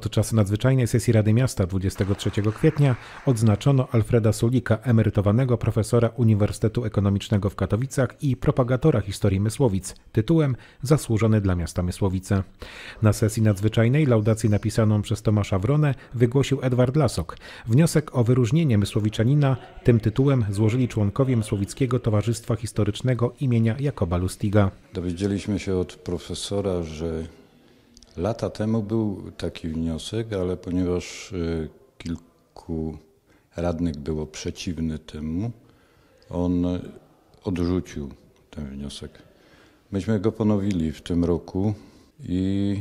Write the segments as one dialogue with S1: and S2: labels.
S1: Podczas nadzwyczajnej sesji Rady Miasta 23 kwietnia odznaczono Alfreda Sulika, emerytowanego profesora Uniwersytetu Ekonomicznego w Katowicach i propagatora historii Mysłowic, tytułem Zasłużony dla miasta Mysłowice. Na sesji nadzwyczajnej laudacji napisaną przez Tomasza Wronę wygłosił Edward Lasok. Wniosek o wyróżnienie Mysłowiczanina tym tytułem złożyli członkowie Mysłowickiego Towarzystwa Historycznego imienia Jakoba Lustiga.
S2: Dowiedzieliśmy się od profesora, że Lata temu był taki wniosek, ale ponieważ y, kilku radnych było przeciwny temu, on odrzucił ten wniosek. Myśmy go ponowili w tym roku i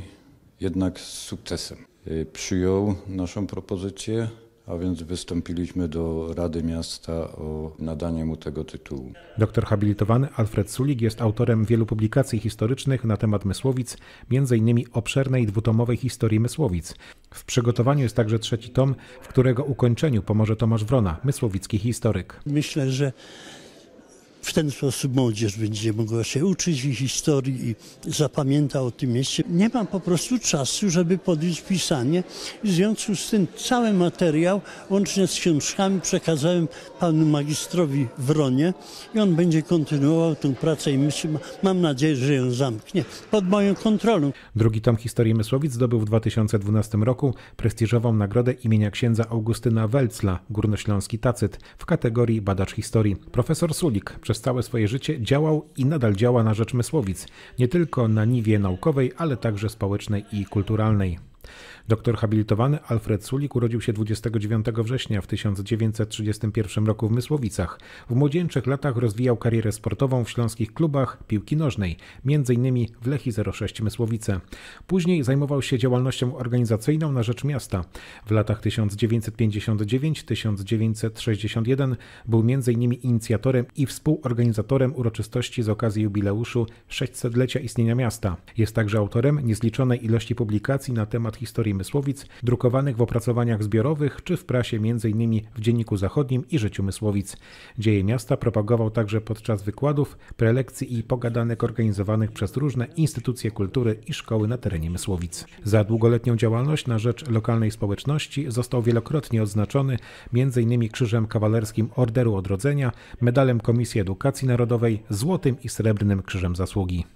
S2: jednak z sukcesem. Y, przyjął naszą propozycję a więc wystąpiliśmy do Rady Miasta o nadanie mu tego tytułu.
S1: Doktor habilitowany Alfred Sulik jest autorem wielu publikacji historycznych na temat Mysłowic, m.in. obszernej dwutomowej historii Mysłowic. W przygotowaniu jest także trzeci tom, w którego ukończeniu pomoże Tomasz Wrona, mysłowicki historyk. Myślę,
S3: że w ten sposób młodzież będzie mogła się uczyć w historii i zapamięta o tym mieście. Nie mam po prostu czasu, żeby podjąć pisanie. W związku z tym cały materiał, łącznie z książkami, przekazałem panu magistrowi Wronie i on będzie kontynuował tę pracę i mam nadzieję, że ją zamknie pod moją kontrolą.
S1: Drugi tom historii Mysłowic zdobył w 2012 roku prestiżową nagrodę imienia księdza Augustyna Welcla, Górnośląski Tacyt w kategorii badacz historii. Profesor Sulik przez przez całe swoje życie działał i nadal działa na rzecz Mysłowic, nie tylko na niwie naukowej, ale także społecznej i kulturalnej. Doktor habilitowany Alfred Sulik urodził się 29 września w 1931 roku w Mysłowicach. W młodzieńczych latach rozwijał karierę sportową w śląskich klubach piłki nożnej, m.in. w Lechi 06 Mysłowice. Później zajmował się działalnością organizacyjną na rzecz miasta. W latach 1959-1961 był m.in. inicjatorem i współorganizatorem uroczystości z okazji jubileuszu 600-lecia istnienia miasta. Jest także autorem niezliczonej ilości publikacji na temat historii Mysłowic, drukowanych w opracowaniach zbiorowych czy w prasie m.in. w Dzienniku Zachodnim i Życiu Mysłowic. Dzieje miasta propagował także podczas wykładów, prelekcji i pogadanek organizowanych przez różne instytucje kultury i szkoły na terenie Mysłowic. Za długoletnią działalność na rzecz lokalnej społeczności został wielokrotnie odznaczony m.in. Krzyżem Kawalerskim Orderu Odrodzenia, medalem Komisji Edukacji Narodowej, Złotym i Srebrnym Krzyżem Zasługi.